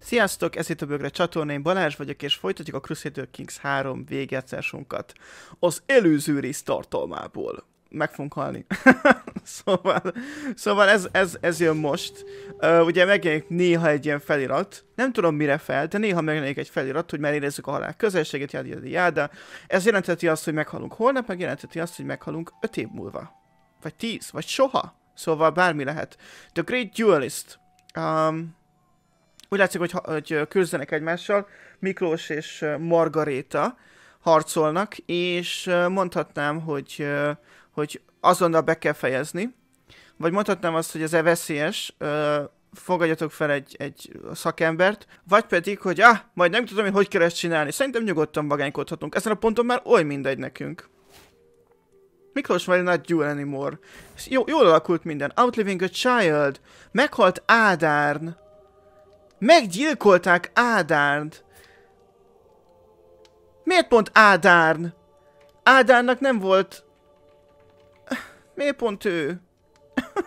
Sziasztok, ez itt a Bögre csatorna, én Balázs vagyok, és folytatjuk a Crusader Kings 3 végjátszásunkat az előző rész tartalmából. Meg fogunk halni. szóval szóval ez, ez, ez jön most. Uh, ugye megjelenik néha egy ilyen felirat, nem tudom mire fel, de néha megjelenik egy felirat, hogy már érezzük a halál közelségét, jár, jár, de Ez jelenteti azt, hogy meghalunk holnap, meg jelenteti azt, hogy meghalunk 5 év múlva. Vagy 10, vagy soha. Szóval bármi lehet. The Great Duelist. Um, úgy látszik, hogy, hogy küzdenek egymással. Miklós és Margaréta harcolnak, és mondhatnám, hogy, hogy azonnal be kell fejezni. Vagy mondhatnám azt, hogy ez -e veszélyes, fogadjatok fel egy, egy szakembert, vagy pedig, hogy ah, majd nem tudom én, hogy kell ezt csinálni. Szerintem nyugodtan vagánykodhatunk. Ezen a ponton már oly mindegy nekünk. Miklós már not dual anymore. Jó, jól alakult minden. Outliving a child. Meghalt Ádárn. Meggyilkolták Ádárd. Miért pont Ádárn? Ádárnak nem volt... Miért pont ő?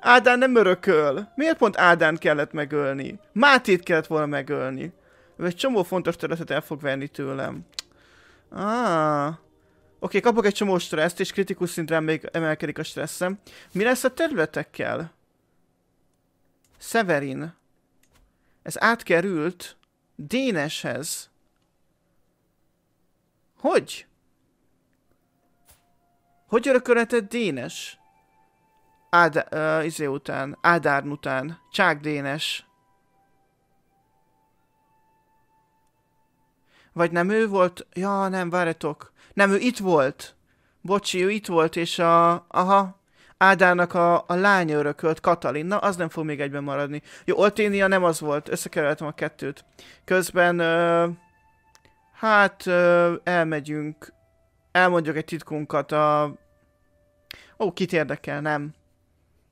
Ádán nem örököl. Miért pont Ádán kellett megölni? Mátét kellett volna megölni. Ő egy csomó fontos területet el fog venni tőlem. Ah. Oké, okay, kapok egy csomó stresszt, és kritikus szintre még emelkedik a stresszem. Mi lesz a területekkel? Severin, ez átkerült Déneshez. Hogy? Hogy örökölheted Dénes? Ád, uh, izé után, Ádárn után, Csák Dénes. Vagy nem ő volt? Ja, nem, várjatok. Nem, ő itt volt. Bocsi, ő itt volt, és a... Aha. Ádának a, a lánya örökölt Katalin, na az nem fog még egyben maradni. Jó, Olténia nem az volt, összekeveredtem a kettőt. Közben, ö, hát ö, elmegyünk, elmondjuk egy titkunkat a... Ó, kit érdekel, nem.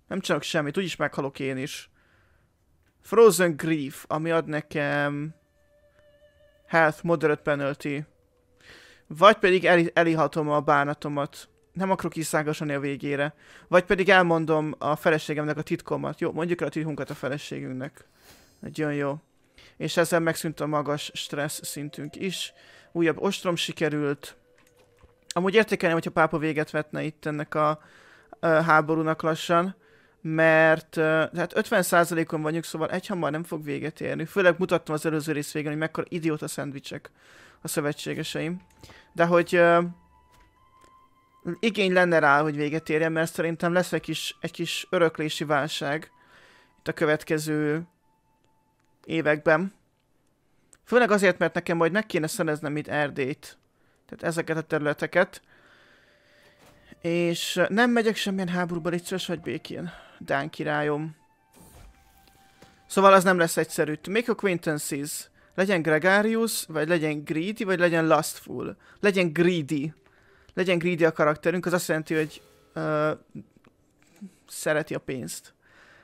Nem csinálok semmit, úgyis meghalok én is. Frozen Grief, ami ad nekem Health Moderate Penalty. Vagy pedig el, elihatom a bánatomat nem akarok szágasani a végére. Vagy pedig elmondom a feleségemnek a titkomat. Jó, mondjuk el a titkunkat a feleségünknek. Nagyon jó. És ezzel megszűnt a magas stressz szintünk is. Újabb ostrom sikerült. Amúgy értékelném, hogyha pápa véget vetne itt ennek a, a háborúnak lassan mert tehát 50%-on vagyunk, szóval egyhamar nem fog véget érni. Főleg mutattam az előző rész végén, hogy mekkora idióta szendvicsek a szövetségeseim. De hogy igény lenne rá, hogy véget érjen, mert szerintem lesz egy kis, egy kis öröklési válság itt a következő években. Főleg azért, mert nekem majd meg kéne szereznem itt Erdélyt. Tehát ezeket a területeket. És nem megyek semmilyen háborúba, légy szíves vagy békén, Dán királyom. Szóval az nem lesz egyszerű. make acquaintances. Legyen Gregarius, vagy legyen greedy, vagy legyen lustful. Legyen greedy legyen greedy a karakterünk, az azt jelenti, hogy uh, szereti a pénzt.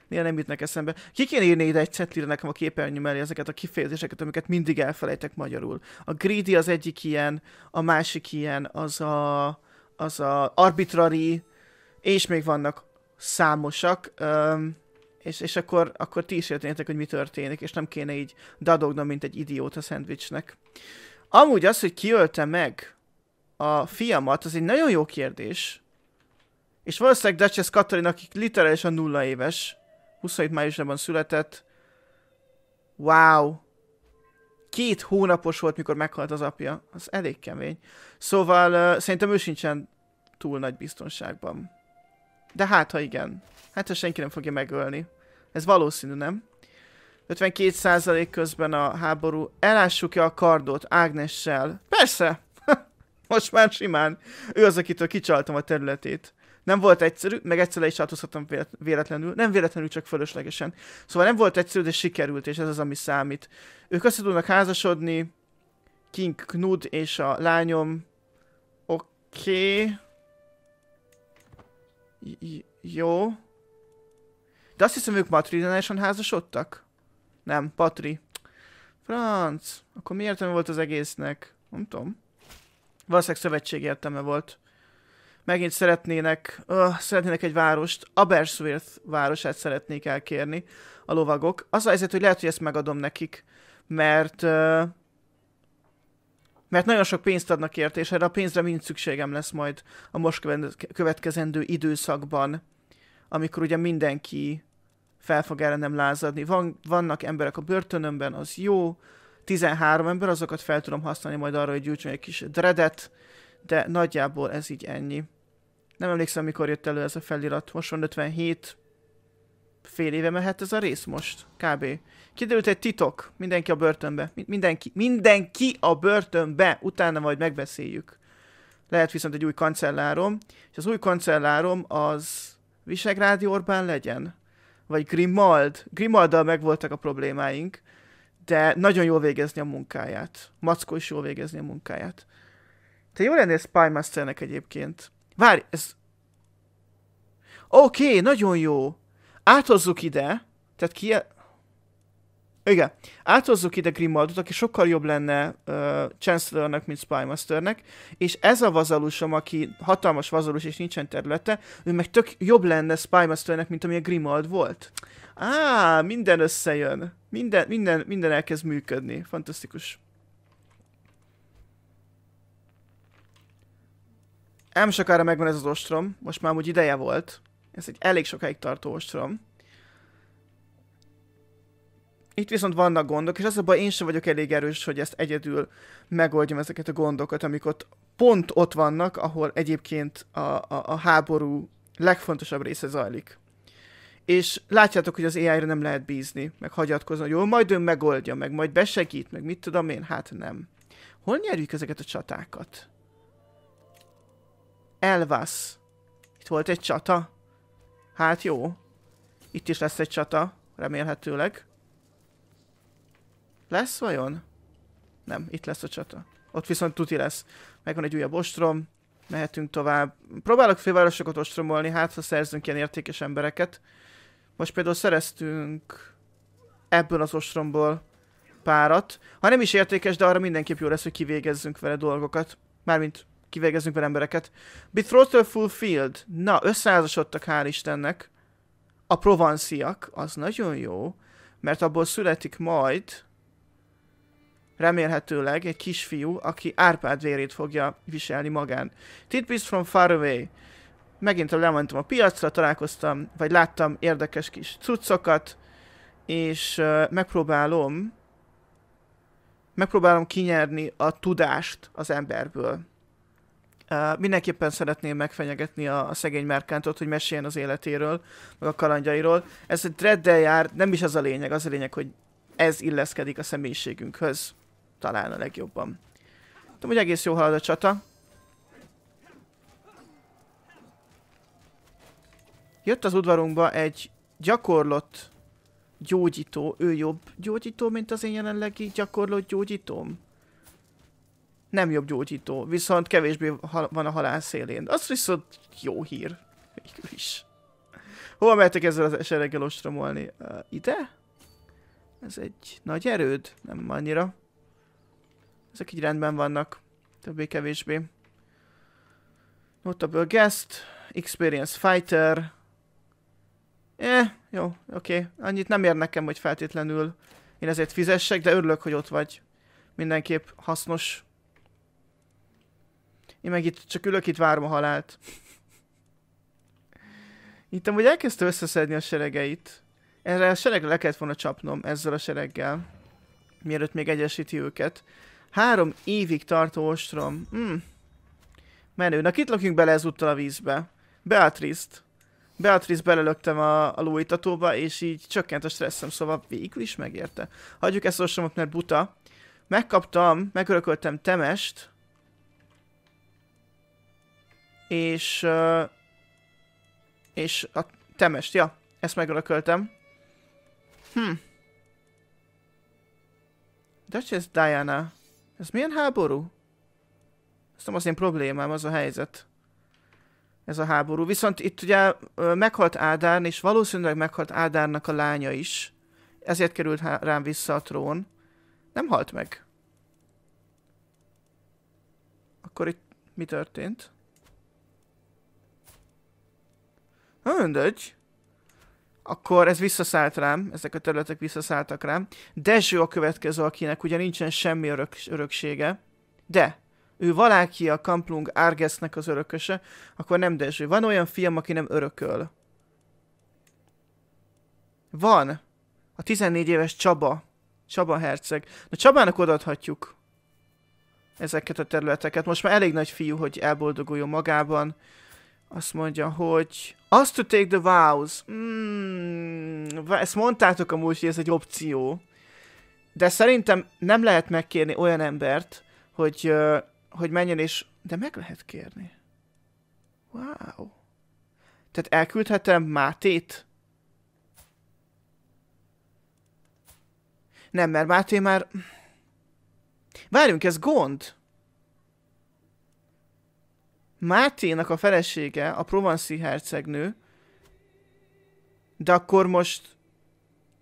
Néha nem jutnak eszembe. Ki kéne írni ide egy cetlire nekem a képernyőm elé ezeket a kifejezéseket, amiket mindig elfelejtek magyarul. A greedy az egyik ilyen, a másik ilyen, az a, az a arbitrary, és még vannak számosak. Um, és, és akkor, akkor ti is értenétek, hogy mi történik, és nem kéne így dadognom, mint egy idióta szendvicsnek. Amúgy az, hogy kiölte meg a fiamat, az egy nagyon jó kérdés. És valószínűleg Duchess Katalin, aki literálisan nulla éves, 27 májusban született. Wow! Két hónapos volt, mikor meghalt az apja. Az elég kemény. Szóval uh, szerintem ő sincsen túl nagy biztonságban. De hát, ha igen. Hát, ha senki nem fogja megölni. Ez valószínű, nem? 52% közben a háború. Elássuk-e a kardot Ágnessel? Persze! most már simán. Ő az, akitől kicsaltam a területét. Nem volt egyszerű, meg egyszer le is átúszhattam véletlenül, nem véletlenül, csak fölöslegesen. Szóval nem volt egyszerű, de sikerült, és ez az, ami számít. Ők össze tudnak házasodni, King Knud és a lányom. Oké. Okay. jó. De azt hiszem, ők matrinálisan házasodtak? Nem, Patri. Franc. Akkor mi értelme volt az egésznek? Nem tudom valószínűleg szövetség értelme volt. Megint szeretnének, uh, szeretnének egy várost, aberswirth városát szeretnék elkérni a lovagok. Az a helyzet, hogy lehet, hogy ezt megadom nekik, mert uh, mert nagyon sok pénzt adnak érte, és erre a pénzre mind szükségem lesz majd a most következendő időszakban, amikor ugye mindenki fel fog ellenem nem lázadni. Van, vannak emberek a börtönömben, az jó, 13 ember, azokat fel tudom használni majd arra, hogy gyújtson egy kis dreadet, de nagyjából ez így ennyi. Nem emlékszem, mikor jött elő ez a felirat. Most van 57, fél éve mehet ez a rész most, kb. Kiderült egy titok, mindenki a börtönbe. Mindenki, mindenki a börtönbe, utána majd megbeszéljük. Lehet viszont egy új kancellárom, és az új kancellárom az Visegrádi Orbán legyen? Vagy Grimald? Grimalddal megvoltak a problémáink, de nagyon jól végezni a munkáját. Mackó is jól végezni a munkáját. Te jó lennél Spymasternek egyébként. Várj, ez... Oké, okay, nagyon jó. Áthozzuk ide. Tehát ki... Igen. Áthozzuk ide Grimaldot, aki sokkal jobb lenne uh, Chancellornak, mint Spymasternek, és ez a vazalusom, aki hatalmas vazalus és nincsen területe, ő meg tök jobb lenne Spymasternek, mint ami a Grimald volt. Á, minden összejön. Minden, minden, minden elkezd működni. Fantasztikus. Nem sokára megvan ez az ostrom, most már úgy ideje volt. Ez egy elég sokáig tartó ostrom. Itt viszont vannak gondok, és az a baj, én sem vagyok elég erős, hogy ezt egyedül megoldjam ezeket a gondokat, amik ott pont ott vannak, ahol egyébként a, a, a háború legfontosabb része zajlik. És látjátok, hogy az AI-ra nem lehet bízni, meg hagyatkozni, hogy jó, majd ő megoldja, meg majd besegít, meg mit tudom én, hát nem. Hol nyerjük ezeket a csatákat? Elvasz. Itt volt egy csata. Hát jó. Itt is lesz egy csata, remélhetőleg. Lesz vajon? Nem, itt lesz a csata. Ott viszont tuti lesz. Megvan egy újabb ostrom, mehetünk tovább. Próbálok fővárosokat ostromolni, hát ha szerzünk ilyen értékes embereket. Most például szereztünk ebből az ostromból párat. Ha nem is értékes, de arra mindenképp jó lesz, hogy kivégezzünk vele dolgokat. Mármint kivégezzünk vele embereket. Betrothal Fulfilled. Na, összeházasodtak, hál' Istennek. A provanciak, az nagyon jó, mert abból születik majd remélhetőleg egy kisfiú, aki Árpád vérét fogja viselni magán. Tidbits from far away. Megint lementem a piacra, találkoztam, vagy láttam érdekes kis cuccokat, és uh, megpróbálom megpróbálom kinyerni a tudást az emberből. Uh, mindenképpen szeretném megfenyegetni a, a szegény merkántot, hogy meséljen az életéről, meg a kalandjairól. Ez egy dreaddel jár, nem is az a lényeg, az a lényeg, hogy ez illeszkedik a személyiségünkhöz talán a legjobban. Tudom, hogy egész jó halad a csata. Jött az udvarunkba egy gyakorlott gyógyító. Ő jobb gyógyító, mint az én jelenlegi gyakorlott gyógyítóm? Nem jobb gyógyító, viszont kevésbé van a halál szélén. Az viszont jó hír. Végül is. Hova mehetek ezzel az sereggel ostromolni? Uh, ide? Ez egy nagy erőd? Nem annyira. Ezek így rendben vannak, többé-kevésbé. Notable guest, experience fighter. Eh, jó, oké. Okay. Annyit nem ér nekem, hogy feltétlenül én ezért fizessek, de örülök, hogy ott vagy. Mindenképp hasznos. Én meg itt csak ülök, itt várom a halált. Itt amúgy elkezdte összeszedni a seregeit. Erre a seregre le kellett volna csapnom ezzel a sereggel. Mielőtt még egyesíti őket. Három évig tartó ostrom. Hmm. Menő. Na, kit lakjunk bele ezúttal a vízbe? Beatrice-t. Beatrice belelöktem a, a lóítatóba, és így csökkent a stresszem, szóval végül is megérte. Hagyjuk ezt ostromot, mert buta. Megkaptam, megörököltem Temest. És... és a Temest, ja. Ezt megörököltem. Hm. Duchess Diana. Ez milyen háború? Ez nem az én problémám, az a helyzet. Ez a háború. Viszont itt ugye meghalt Ádár, és valószínűleg meghalt Ádárnak a lánya is. Ezért került rám vissza a trón. Nem halt meg. Akkor itt mi történt? Na mindegy akkor ez visszaszállt rám, ezek a területek visszaszálltak rám. Dezső a következő, akinek ugye nincsen semmi örök, öröksége, de ő valaki a Kamplung Argesnek az örököse, akkor nem Dezső. Van olyan film, aki nem örököl. Van. A 14 éves Csaba. Csaba herceg. Na Csabának odaadhatjuk ezeket a területeket. Most már elég nagy fiú, hogy elboldoguljon magában. Azt mondja, hogy... Azt to take the vows. Mm, ezt mondtátok amúgy, hogy ez egy opció. De szerintem nem lehet megkérni olyan embert, hogy, hogy menjen és... De meg lehet kérni. Wow. Tehát elküldhetem Mátét? Nem, mert Máté már... Várjunk, ez gond. Máténak a felesége, a provanszi hercegnő, de akkor most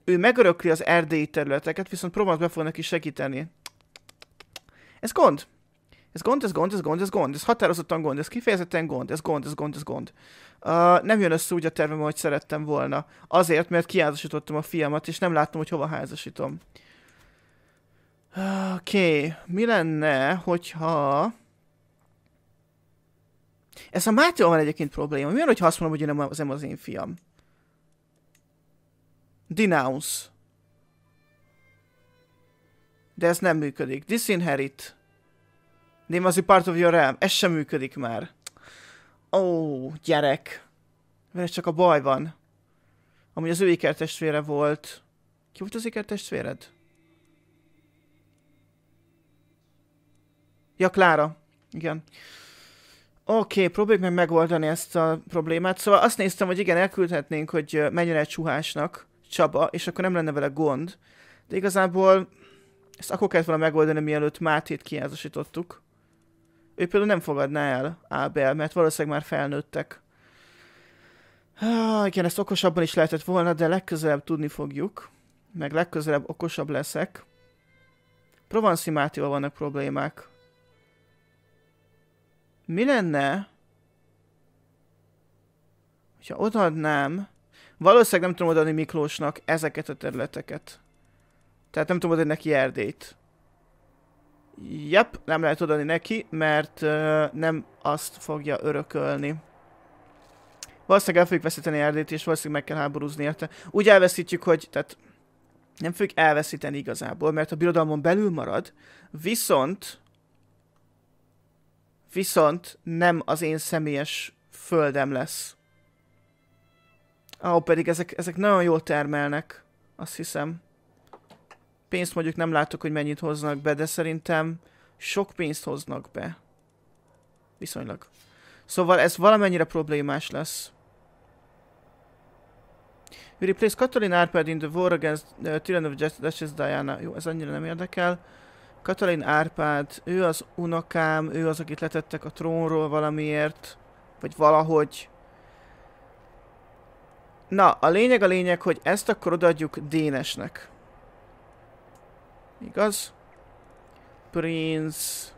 ő megörökli az erdélyi területeket, viszont Provence-be fog neki segíteni. Ez gond. Ez gond, ez gond, ez gond, ez gond. Ez határozottan gond, ez kifejezetten gond, ez gond, ez gond, ez gond. Uh, nem jön össze úgy a tervem, ahogy szerettem volna. Azért, mert kiházasítottam a fiamat, és nem láttam, hogy hova házasítom. Oké, okay. mi lenne, hogyha... Ez a Mátéval van egyébként probléma. Mi van, ha azt mondom, hogy nem az, nem az én fiam? Denounce. De ez nem működik. Disinherit. Name as a part of your realm. Ez sem működik már. Ó, oh, gyerek. Mert csak a baj van. Amúgy az ő ikertestvére volt. Ki volt az ikertestvéred? Ja, Klára. Igen. Oké, okay, próbáljuk meg megoldani ezt a problémát. Szóval azt néztem, hogy igen, elküldhetnénk, hogy menjen egy csuhásnak Csaba, és akkor nem lenne vele gond. De igazából ezt akkor kellett volna megoldani, mielőtt Mátét kiházasítottuk. Ő például nem fogadná el Ábel, mert valószínűleg már felnőttek. Ah, igen, ezt okosabban is lehetett volna, de legközelebb tudni fogjuk. Meg legközelebb okosabb leszek. Provanszi Mátéval vannak problémák mi lenne, hogyha odaadnám, valószínűleg nem tudom odaadni Miklósnak ezeket a területeket. Tehát nem tudom odaadni neki Erdélyt. Jep, nem lehet odaadni neki, mert uh, nem azt fogja örökölni. Valószínűleg el fogjuk veszíteni Erdélyt, és valószínűleg meg kell háborúzni érte. Úgy elveszítjük, hogy tehát nem fogjuk elveszíteni igazából, mert a birodalmon belül marad, viszont viszont nem az én személyes földem lesz. Ahó, pedig ezek, ezek nagyon jól termelnek, azt hiszem. Pénzt mondjuk nem látok, hogy mennyit hoznak be, de szerintem sok pénzt hoznak be. Viszonylag. Szóval ez valamennyire problémás lesz. We replace Katalin Arpad in the war against the uh, of Justice Diana. Jó, ez annyira nem érdekel. Katalin Árpád, ő az unokám, ő az, akit letettek a trónról valamiért, vagy valahogy. Na, a lényeg a lényeg, hogy ezt akkor odaadjuk Dénesnek. Igaz? Prince...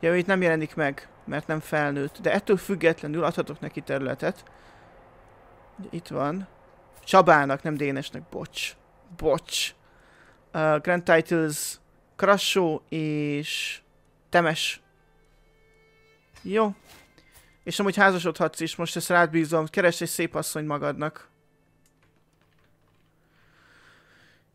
Ja, ő itt nem jelenik meg, mert nem felnőtt. De ettől függetlenül adhatok neki területet. Itt van. Csabának, nem Dénesnek. Bocs. Bocs uh, Grand Titles, Crasso és Temes. Jó. És amúgy házasodhatsz is, most ezt rád bízom. Keres egy szép asszony magadnak.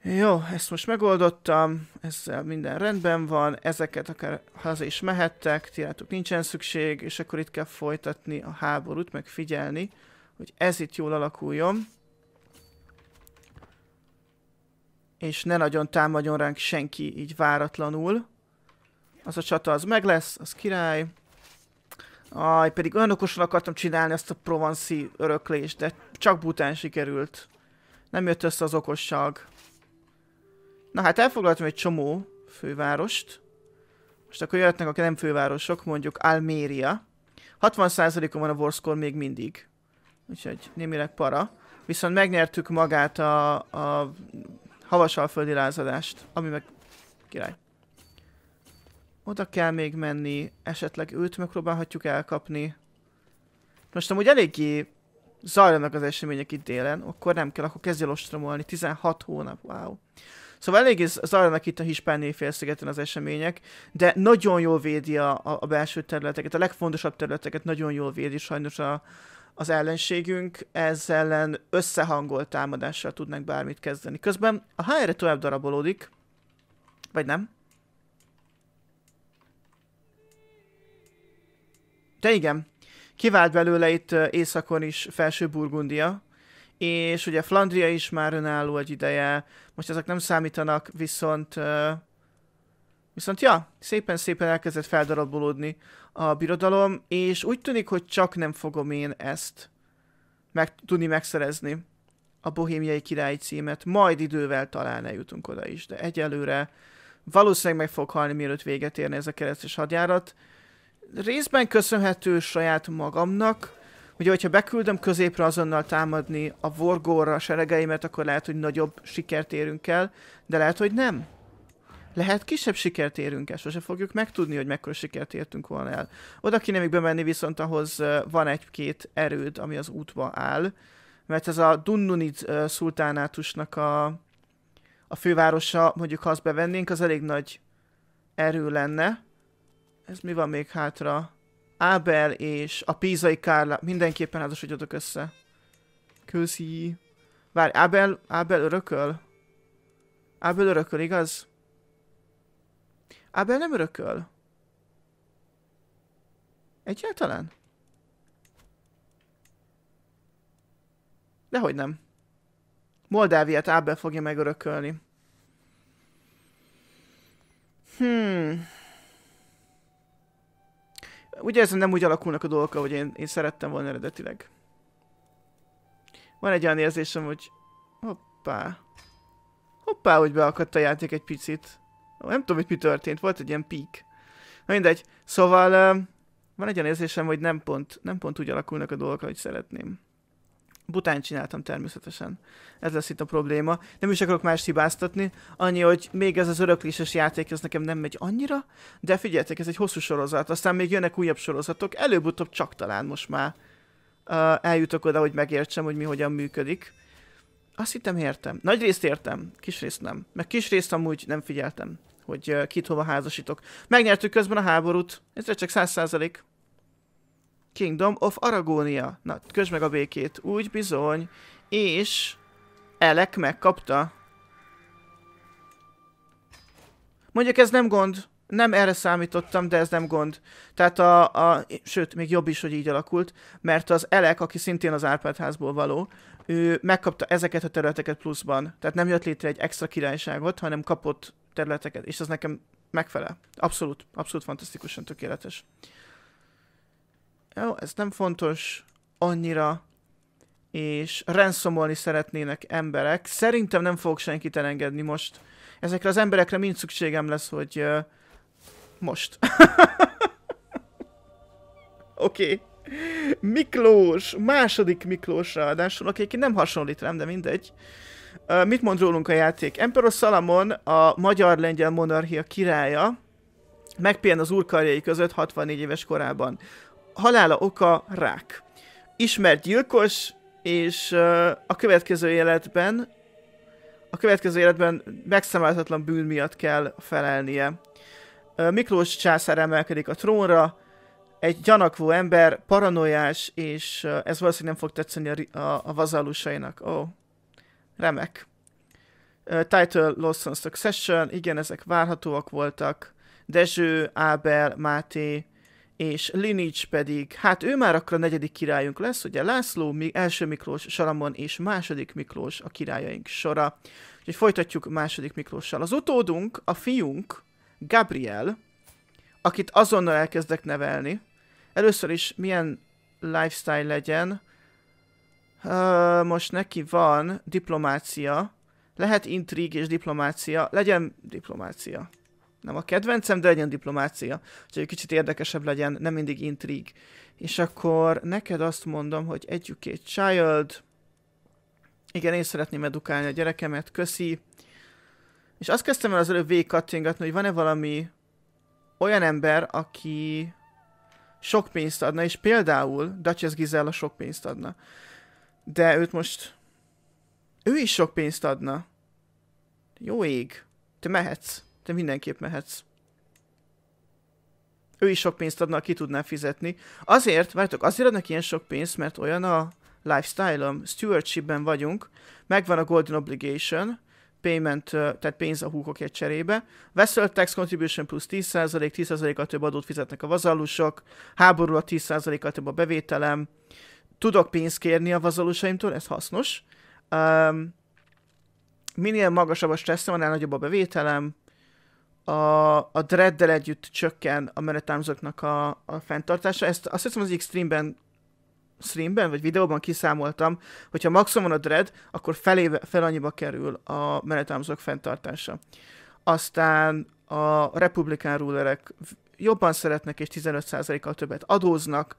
Jó, ezt most megoldottam, ezzel minden rendben van, ezeket akár haza is mehettek, látok, nincsen szükség, és akkor itt kell folytatni a háborút, megfigyelni, hogy ez itt jól alakuljon. és ne nagyon támadjon ránk senki így váratlanul. Az a csata az meg lesz, az király. Aj, pedig olyan okosan akartam csinálni ezt a provanszi öröklést, de csak bután sikerült. Nem jött össze az okosság. Na hát elfoglaltam egy csomó fővárost. Most akkor jöhetnek a nem fővárosok, mondjuk Alméria. 60%-on van a Warscore még mindig. Úgyhogy némileg para. Viszont megnyertük magát a, a havasalföldi lázadást, ami meg király. Oda kell még menni, esetleg őt megpróbálhatjuk elkapni. Most amúgy eléggé zajlanak az események itt délen, akkor nem kell, akkor kezdj el ostromolni. 16 hónap, wow. Szóval eléggé zajlanak itt a hispán félszigeten az események, de nagyon jól védi a, a, a belső területeket, a legfontosabb területeket nagyon jól védi sajnos a, az ellenségünk ez ellen összehangolt támadással tudnak bármit kezdeni. Közben a HR tovább darabolódik, vagy nem? De igen, kivált belőle itt északon is Felső-Burgundia, és ugye Flandria is már önálló egy ideje, most ezek nem számítanak, viszont Viszont ja, szépen-szépen elkezdett feldarabolódni a birodalom, és úgy tűnik, hogy csak nem fogom én ezt meg, tudni megszerezni a bohémiai király címet. Majd idővel talán eljutunk oda is, de egyelőre valószínűleg meg fog halni, mielőtt véget érne ez a keresztes hadjárat. Részben köszönhető saját magamnak, Ugye, hogyha beküldöm középre azonnal támadni a Vorgóra a seregeimet, akkor lehet, hogy nagyobb sikert érünk el, de lehet, hogy nem. Lehet kisebb sikert érünk el, sose fogjuk megtudni, hogy mekkora sikert értünk volna el. Oda kéne még bemenni, viszont ahhoz van egy-két erőd, ami az útba áll, mert ez a Dunnunid szultánátusnak a, a fővárosa, mondjuk ha azt bevennénk, az elég nagy erő lenne. Ez mi van még hátra? Ábel és a Pízai Kárla. Mindenképpen adok össze. Köszi. Várj, Ábel, Ábel örököl? Ábel örököl, igaz? Ábel nem örököl. Egyáltalán? Dehogy nem. Moldáviát Ábel fogja megörökölni. Hmm. Ugye ez nem úgy alakulnak a dolgok, ahogy én, én szerettem volna eredetileg. Van egy olyan érzésem, hogy... Hoppá. Hoppá, hogy beakadt a játék egy picit nem tudom, hogy mi történt, volt egy ilyen pík. Na mindegy. Szóval uh, van egy olyan érzésem, hogy nem pont, nem pont úgy alakulnak a dolgok, ahogy szeretném. Bután csináltam természetesen. Ez lesz itt a probléma. Nem is akarok más hibáztatni. Annyi, hogy még ez az örökléses játék, ez nekem nem megy annyira, de figyeljetek, ez egy hosszú sorozat. Aztán még jönnek újabb sorozatok. Előbb-utóbb csak talán most már uh, eljutok oda, hogy megértsem, hogy mi hogyan működik. Azt hittem értem. Nagy részt értem, kis részt nem. Meg kis részt amúgy nem figyeltem hogy kit hova házasítok. Megnyertük közben a háborút, ez csak 100%. Kingdom of Aragónia. Na, közd meg a békét. Úgy bizony. És Elek megkapta. Mondjuk ez nem gond. Nem erre számítottam, de ez nem gond. Tehát a, a... Sőt, még jobb is, hogy így alakult. Mert az Elek, aki szintén az Árpád házból való, ő megkapta ezeket a területeket pluszban. Tehát nem jött létre egy extra királyságot, hanem kapott területeket, és az nekem megfelel. Abszolút, abszolút fantasztikusan tökéletes. Jó, ez nem fontos annyira, és renszomolni szeretnének emberek. Szerintem nem fogok senkit elengedni most. Ezekre az emberekre mind szükségem lesz, hogy uh, most. Oké. okay. Miklós, második Miklós ráadásul, aki nem hasonlít rám, de mindegy. Uh, mit mond rólunk a játék? Emperor Salamon, a magyar-lengyel monarchia királya, megpihen az úrkarjai között 64 éves korában. Halála oka rák. Ismert gyilkos, és a következő életben a következő életben megszámlálhatatlan bűn miatt kell felelnie. Miklós császár emelkedik a trónra, egy gyanakvó ember, paranoiás, és ez valószínűleg nem fog tetszeni a, a, a vazalusainak. Oh. Remek. Uh, title on Succession, igen, ezek várhatóak voltak. Dezső, Ábel, Máté és Linics pedig, hát ő már akkor a negyedik királyunk lesz, ugye László, első Miklós, Salamon és második Miklós a királyaink sora. Úgyhogy folytatjuk második Miklóssal. Az utódunk, a fiunk, Gabriel, akit azonnal elkezdek nevelni. Először is milyen lifestyle legyen, Uh, most neki van diplomácia. Lehet intrig és diplomácia. Legyen diplomácia. Nem a kedvencem, de legyen diplomácia. Úgyhogy egy kicsit érdekesebb legyen, nem mindig intrig. És akkor neked azt mondom, hogy educate child. Igen, én szeretném edukálni a gyerekemet, köszi. És azt kezdtem el az előbb végig hogy van-e valami olyan ember, aki sok pénzt adna, és például Duchess Gizella sok pénzt adna. De őt most... Ő is sok pénzt adna. Jó ég. Te mehetsz. Te mindenképp mehetsz. Ő is sok pénzt adna, ki tudná fizetni. Azért, várjátok, azért adnak ilyen sok pénzt, mert olyan a lifestyle-om, stewardshipben vagyunk, megvan a Golden Obligation, payment, tehát pénz a húkokért cserébe. Vessel tax contribution plusz 10%, 10%-kal több adót fizetnek a vazallusok, háború a 10%-kal több a bevételem, tudok pénzt kérni a vazalusaimtól, ez hasznos. Um, minél magasabb a stresszem, annál nagyobb a bevételem. A, a dreaddel együtt csökken a menetámzoknak a, a fenntartása. Ezt azt hiszem az egyik streamben streamben, vagy videóban kiszámoltam, hogyha maximum a dread, akkor felé, fel annyiba kerül a menetámzók fenntartása. Aztán a republikán rulerek jobban szeretnek és 15%-kal többet adóznak,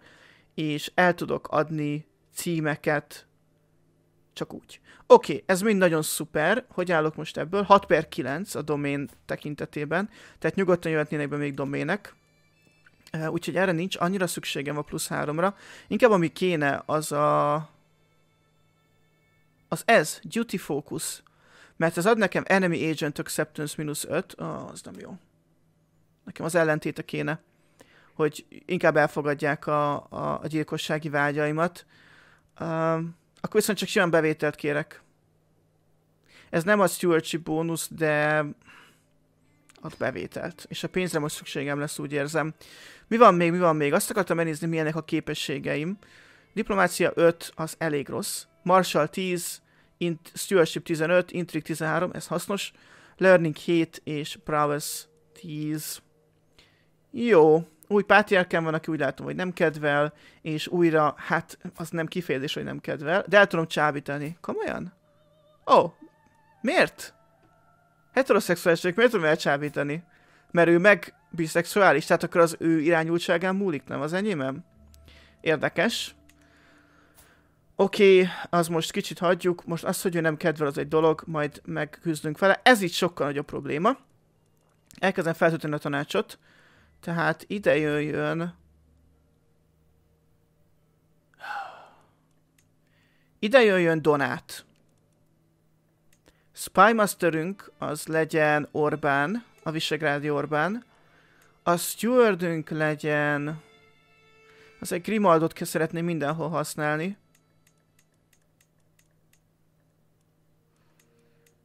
és el tudok adni címeket csak úgy. Oké, okay, ez mind nagyon szuper, hogy állok most ebből, 6 per 9 a domén tekintetében, tehát nyugodtan jöhetnének be még domének, úgyhogy erre nincs annyira szükségem a plusz 3-ra, inkább ami kéne az a... az ez, duty focus, mert ez ad nekem enemy agent acceptance minusz 5, az nem jó. Nekem az ellentéte kéne hogy inkább elfogadják a, a, a gyilkossági vágyaimat, uh, akkor viszont csak simán bevételt kérek. Ez nem a stewardship bónusz, de ad bevételt. És a pénzre most szükségem lesz, úgy érzem. Mi van még, mi van még? Azt akartam megnézni, milyenek a képességeim. Diplomácia 5, az elég rossz. Marshall 10, int, Stewardship 15, intrig 13, ez hasznos. Learning 7 és Prowess 10. Jó, új pátriárkán van, aki úgy látom, hogy nem kedvel, és újra, hát az nem kifejezés, hogy nem kedvel, de el tudom csábítani. Komolyan? Ó, oh, miért? Heteroszexuálisok miért tudom elcsábítani? Mert ő meg biszexuális, tehát akkor az ő irányultságán múlik, nem az enyémem? Érdekes. Oké, okay, az most kicsit hagyjuk, most az, hogy ő nem kedvel, az egy dolog, majd megküzdünk vele. Ez itt sokkal nagyobb probléma. Elkezdem feltölteni a tanácsot tehát ide jöjjön. Ide jöjjön Donát. Spymasterünk az legyen Orbán, a Visegrádi Orbán. A stewardünk legyen... Az egy Grimaldot ki szeretném mindenhol használni.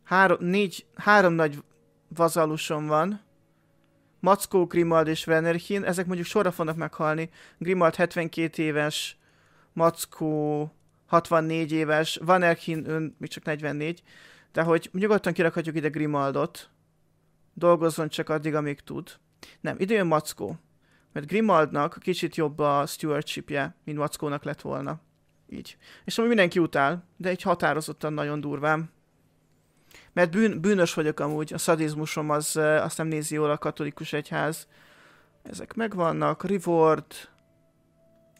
Három, négy, három nagy vazalusom van. Mackó, Grimald és Venerhin, ezek mondjuk sorra fognak meghalni. Grimald 72 éves, Mackó 64 éves, Vanerkin ön még csak 44, de hogy nyugodtan kirakhatjuk ide Grimaldot, dolgozzon csak addig, amíg tud. Nem, ide jön Mackó, mert Grimaldnak kicsit jobb a stewardshipje, mint Mackónak lett volna. Így. És ami mindenki utál, de egy határozottan nagyon durván. Mert bűn, bűnös vagyok amúgy, a szadizmusom az, azt nem nézi jól a katolikus egyház. Ezek megvannak, reward,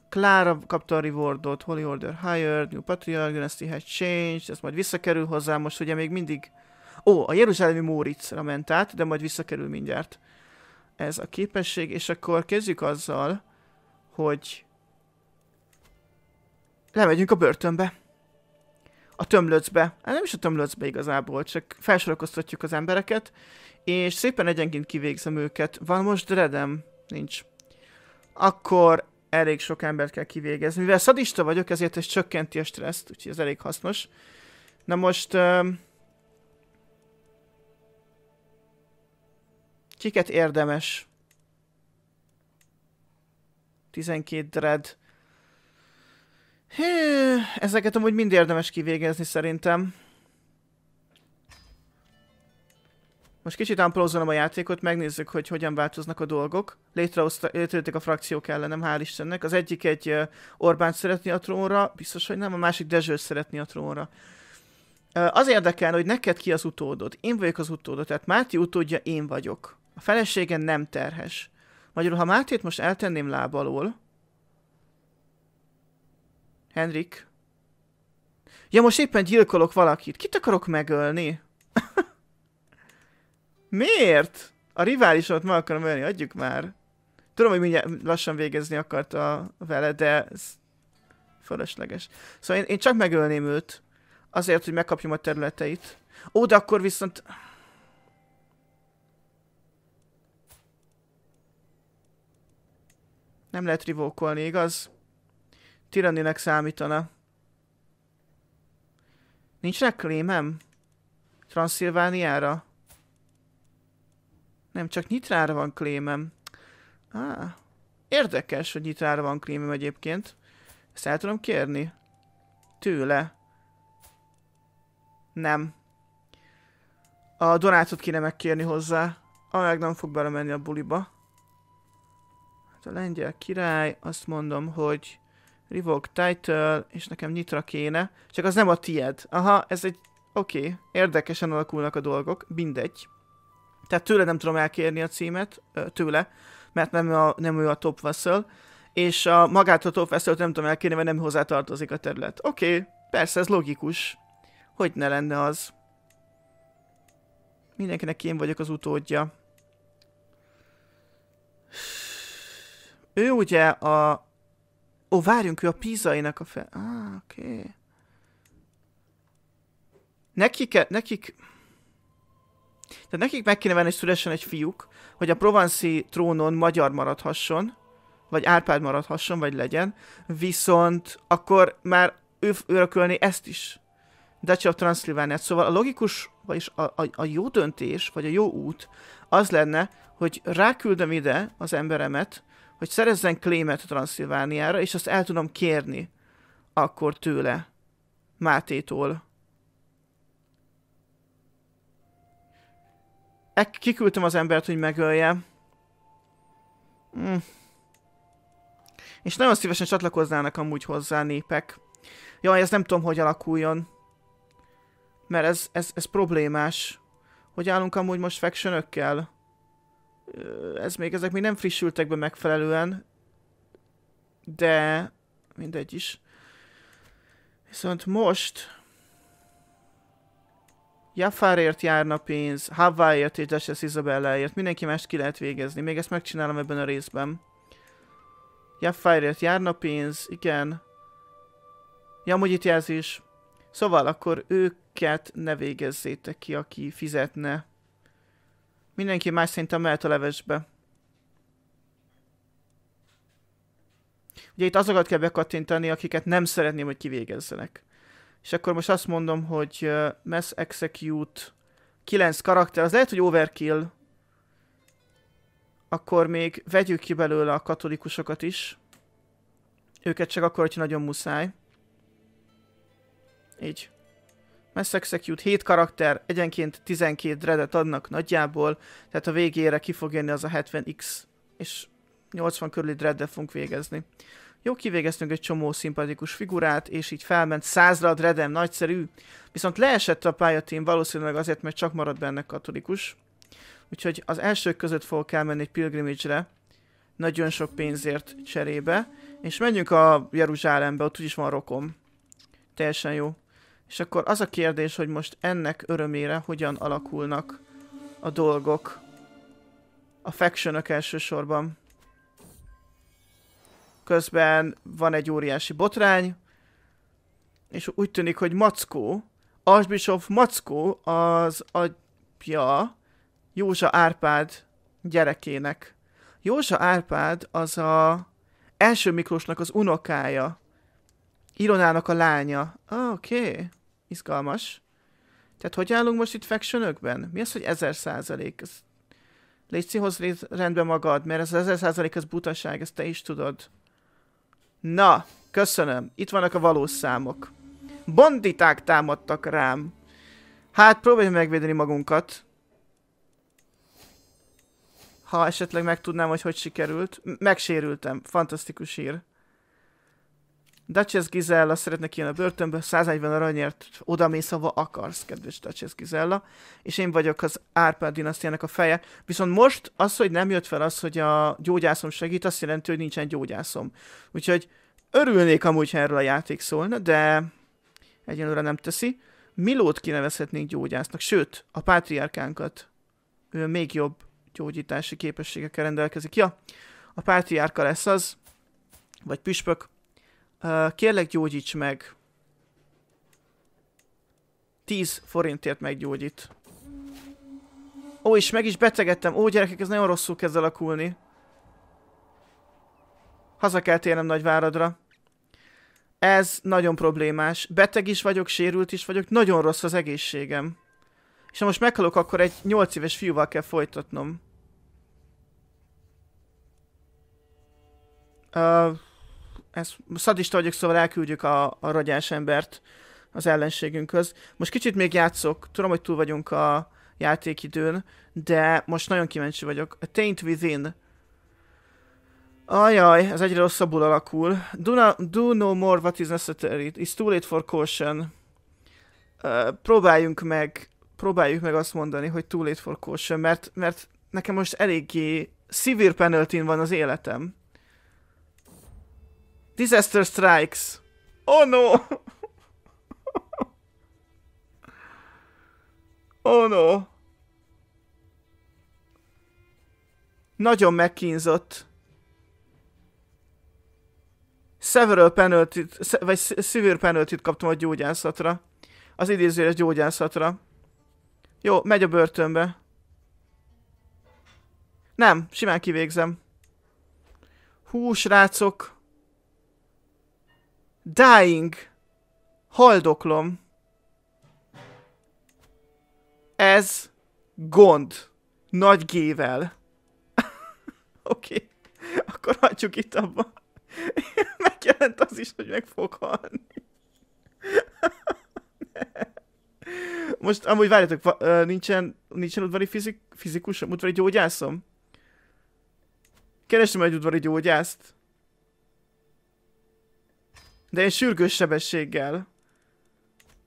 Clara kapta a rewardot, Holy Order Hired, New Patriarch, Dynasty Head Change, ez majd visszakerül hozzá, most ugye még mindig... Ó, a Jeruzsálemi Móricra ment át, de majd visszakerül mindjárt. Ez a képesség, és akkor kezdjük azzal, hogy lemegyünk a börtönbe a tömlöcbe, hát nem is a tömlöcbe igazából, csak felsorakoztatjuk az embereket, és szépen egyenként kivégzem őket. Van most redem? Nincs. Akkor elég sok embert kell kivégezni. Mivel szadista vagyok, ezért ez csökkenti a stresszt, úgyhogy ez elég hasznos. Na most... kiket érdemes? 12 dread. Hé, ezeket amúgy mind érdemes kivégezni szerintem. Most kicsit ámpolózolom a játékot, megnézzük, hogy hogyan változnak a dolgok. Létrejöttek a frakciók ellenem, hál' Istennek. Az egyik egy Orbán szeretni a trónra, biztos, hogy nem, a másik Dezső szeretni a trónra. Az érdekel, hogy neked ki az utódod. Én vagyok az utódod, tehát Máti utódja én vagyok. A felesége nem terhes. Magyarul, ha Mátét most eltenném láb alól, Henrik? Ja, most éppen gyilkolok valakit. Kit akarok megölni? Miért? A riválisomat meg akarom ölni, adjuk már. Tudom, hogy mindjárt lassan végezni akarta vele, de ez fölösleges. Szóval én, én csak megölném őt. Azért, hogy megkapjam a területeit. Ó, de akkor viszont... Nem lehet rivókolni, igaz? Tyranninek számítana. Nincs klémem? Transzilvániára? Nem, csak Nitrára van klémem. Ah, érdekes, hogy Nitrára van klémem egyébként. Ezt el tudom kérni? Tőle. Nem. A donátot kéne megkérni hozzá. meg nem fog belemenni a buliba. Hát a lengyel király, azt mondom, hogy Revoke title, és nekem nyitra kéne. Csak az nem a tied. Aha, ez egy... Oké, okay. érdekesen alakulnak a dolgok, mindegy. Tehát tőle nem tudom elkérni a címet, tőle, mert nem, a, nem ő a top vessel, és a magát a top vessel nem tudom elkérni, mert nem hozzá tartozik a terület. Oké, okay, persze, ez logikus. Hogy ne lenne az? Mindenkinek én vagyok az utódja. Ő ugye a Ó, várjunk, ő a pizainak a fel... Ah, oké. Okay. Nekik, e-, nekik... Tehát nekik meg kéne venni szülesen egy fiúk, hogy a provanszi trónon magyar maradhasson, vagy Árpád maradhasson, vagy legyen, viszont akkor már ő örökölni ezt is. De csak Transylvaniát. Szóval a logikus, vagyis a, a, a jó döntés, vagy a jó út az lenne, hogy ráküldöm ide az emberemet, hogy szerezzen klémet a Transzilvániára, és azt el tudom kérni akkor tőle, Mátétól. E- kiküldtem az embert, hogy megölje. Mm. És nagyon szívesen csatlakoznának amúgy hozzá népek. Jaj, ez nem tudom, hogy alakuljon. Mert ez, ez, ez problémás. Hogy állunk amúgy most faction -ökkel? ez még, ezek még nem frissültek be megfelelően, de mindegy is. Viszont most Jaffárért járna pénz, Hawaiiért és Duchess Isabellaért, mindenki mást ki lehet végezni, még ezt megcsinálom ebben a részben. Jaffárért járna pénz, igen. Ja, amúgy itt jelzés. Szóval akkor őket ne végezzétek ki, aki fizetne. Mindenki más szerintem mehet a levesbe. Ugye itt azokat kell bekattintani, akiket nem szeretném, hogy kivégezzenek. És akkor most azt mondom, hogy uh, Mass Execute 9 karakter, az lehet, hogy overkill. Akkor még vegyük ki belőle a katolikusokat is. Őket csak akkor, hogyha nagyon muszáj. Így. Mass Execute 7 karakter, egyenként 12 dreadet adnak nagyjából, tehát a végére ki fog jönni az a 70x, és 80 körüli dreaddel fogunk végezni. Jó, kivégeztünk egy csomó szimpatikus figurát, és így felment százra a dreadem, nagyszerű. Viszont leesett a pályatím valószínűleg azért, mert csak maradt benne katolikus. Úgyhogy az elsők között fogok elmenni egy pilgrimage-re, nagyon sok pénzért cserébe, és menjünk a Jeruzsálembe, ott úgyis van rokom. Teljesen jó. És akkor az a kérdés, hogy most ennek örömére hogyan alakulnak a dolgok. A faction elsősorban. Közben van egy óriási botrány, és úgy tűnik, hogy Mackó, Archbishop Mackó az apja Józsa Árpád gyerekének. Józsa Árpád az a első Miklósnak az unokája. Ironának a lánya. Ah, oké. Okay. Izgalmas. Tehát hogy állunk most itt factionökben? Mi az, hogy ezer százalék? Ez... Légy hozz rendbe magad, mert ez az ezer százalék, az butaság, ezt te is tudod. Na, köszönöm. Itt vannak a valós számok. Banditák támadtak rám. Hát, próbáljunk megvédeni magunkat. Ha esetleg megtudnám, hogy hogy sikerült. M megsérültem. Fantasztikus hír. Duchess Gizella szeretne kijönni a börtönből, 140 aranyért odamész, mész, ahova akarsz, kedves Duchess Gizella. És én vagyok az Árpád dinasztiának a feje. Viszont most az, hogy nem jött fel az, hogy a gyógyászom segít, azt jelenti, hogy nincsen gyógyászom. Úgyhogy örülnék amúgy, ha erről a játék szólna, de egyenlőre nem teszi. Milót kinevezhetnénk gyógyásznak, sőt, a pátriárkánkat. Ő még jobb gyógyítási képességekkel rendelkezik. Ja, a pátriárka lesz az, vagy püspök, Kérlek gyógyíts meg. 10 forintért meggyógyít. Ó, és meg is betegedtem. Ó, gyerekek, ez nagyon rosszul kezd alakulni. Haza kell térnem Nagyváradra. Ez nagyon problémás. Beteg is vagyok, sérült is vagyok, nagyon rossz az egészségem. És ha most meghalok, akkor egy 8 éves fiúval kell folytatnom. Uh, ez, szadista vagyok, szóval elküldjük a, a ragyás embert az ellenségünkhöz. Most kicsit még játszok, tudom, hogy túl vagyunk a játékidőn, de most nagyon kíváncsi vagyok. A Taint Within. Ajaj, ez egyre rosszabbul alakul. Do, no, do no more what is necessary. It's too late for caution. Uh, próbáljunk meg, próbáljuk meg azt mondani, hogy too late for caution, mert, mert nekem most eléggé severe penalty van az életem. Disaster Strikes! Oh no! oh no! Nagyon megkínzott. Several penalty vagy severe penalty kaptam a gyógyászatra. Az idézőjeles gyógyászatra. Jó, megy a börtönbe. Nem, simán kivégzem. Hú, srácok! Dying. Haldoklom. Ez gond. Nagy gével. Oké. Okay. Akkor hagyjuk itt abba. Megjelent az is, hogy meg fog halni. Most amúgy várjatok, nincsen, nincsen udvari fizik, fizikusom, udvari gyógyászom? Keresem egy udvari gyógyászt. De én sürgős sebességgel.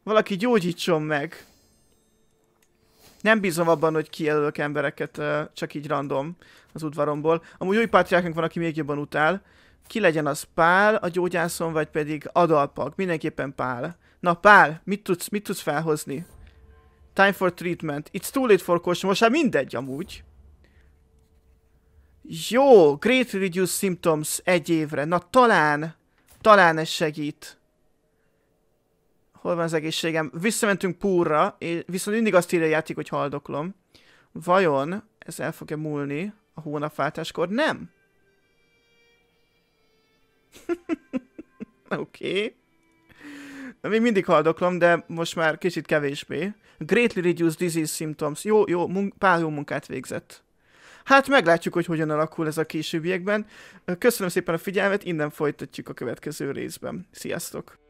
Valaki gyógyítson meg. Nem bízom abban, hogy kijelölök embereket csak így random az udvaromból. Amúgy új pátriáknak van, aki még jobban utál. Ki legyen az Pál, a gyógyászon, vagy pedig Adalpak. Mindenképpen Pál. Na Pál, mit tudsz, mit tudsz felhozni? Time for treatment. It's too late for caution. Most már mindegy amúgy. Jó, Great Reduce Symptoms egy évre. Na talán talán ez segít. Hol van az egészségem? Visszamentünk púrra, és viszont mindig azt írja a játék, hogy haldoklom. Vajon ez el fog-e múlni a hónapváltáskor? Nem. Oké. okay. Még mindig haldoklom, de most már kicsit kevésbé. Greatly reduced disease symptoms. Jó, jó, pár jó munkát végzett. Hát meglátjuk, hogy hogyan alakul ez a későbbiekben. Köszönöm szépen a figyelmet, innen folytatjuk a következő részben. Sziasztok!